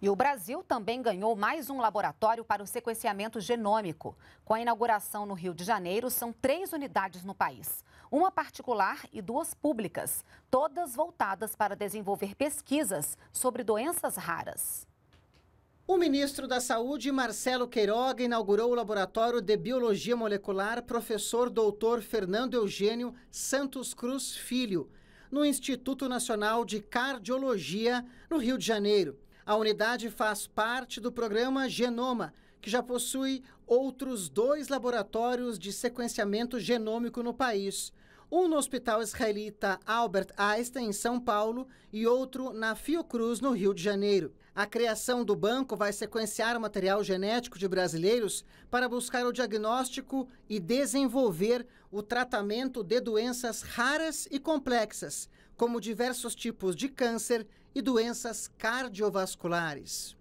E o Brasil também ganhou mais um laboratório para o sequenciamento genômico. Com a inauguração no Rio de Janeiro, são três unidades no país: uma particular e duas públicas, todas voltadas para desenvolver pesquisas sobre doenças raras. O ministro da Saúde, Marcelo Queiroga, inaugurou o laboratório de biologia molecular professor doutor Fernando Eugênio Santos Cruz Filho, no Instituto Nacional de Cardiologia, no Rio de Janeiro. A unidade faz parte do programa Genoma, que já possui outros dois laboratórios de sequenciamento genômico no país um no Hospital Israelita Albert Einstein, em São Paulo, e outro na Fiocruz, no Rio de Janeiro. A criação do banco vai sequenciar o material genético de brasileiros para buscar o diagnóstico e desenvolver o tratamento de doenças raras e complexas, como diversos tipos de câncer e doenças cardiovasculares.